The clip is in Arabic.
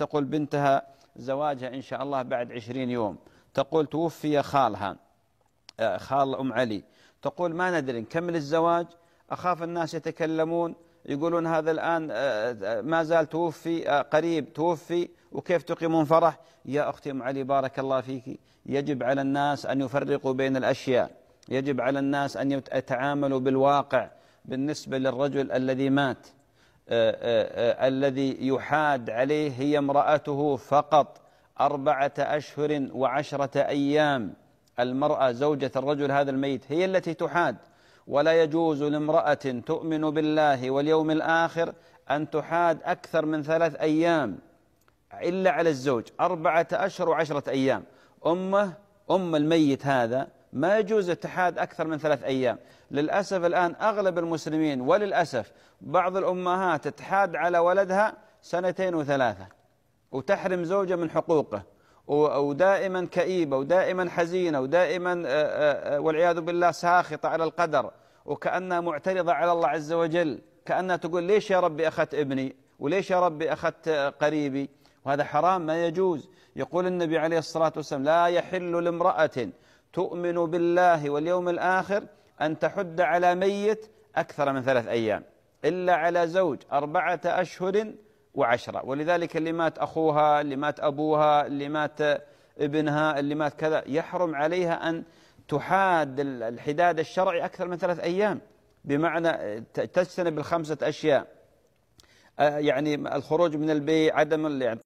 تقول بنتها زواجها إن شاء الله بعد عشرين يوم تقول توفي خالها آه، خال أم علي تقول ما ندري نكمل الزواج أخاف الناس يتكلمون يقولون هذا الآن آه، آه، ما زال توفي قريب توفي وكيف تقيمون فرح يا أختي أم علي بارك الله فيك يجب على الناس أن يفرقوا بين الأشياء يجب على الناس أن يتعاملوا بالواقع بالنسبة للرجل الذي مات آه، آه، آه، الذي يحاد عليه هي امرأته فقط أربعة أشهر وعشرة أيام المرأة زوجة الرجل هذا الميت هي التي تحاد ولا يجوز لامرأة تؤمن بالله واليوم الآخر أن تحاد أكثر من ثلاث أيام إلا على الزوج أربعة أشهر وعشرة أيام أمه أم الميت هذا ما يجوز اتحاد أكثر من ثلاث أيام للأسف الآن أغلب المسلمين وللأسف بعض الأمهات اتحاد على ولدها سنتين وثلاثة وتحرم زوجة من حقوقه ودائما كئيبة ودائما حزينة ودائما والعياذ بالله ساخطة على القدر وكأنها معترضة على الله عز وجل كأنها تقول ليش يا ربي أخذت ابني وليش يا ربي أخذت قريبي وهذا حرام ما يجوز يقول النبي عليه الصلاة والسلام لا يحل لامرأة تؤمن بالله واليوم الآخر أن تحد على ميت أكثر من ثلاث أيام إلا على زوج أربعة أشهر وعشرة ولذلك اللي مات أخوها اللي مات أبوها اللي مات ابنها اللي مات كذا يحرم عليها أن تحاد الحداد الشرعي أكثر من ثلاث أيام بمعنى تجتنب الخمسة أشياء أه، يعني الخروج من البيع عدم يعني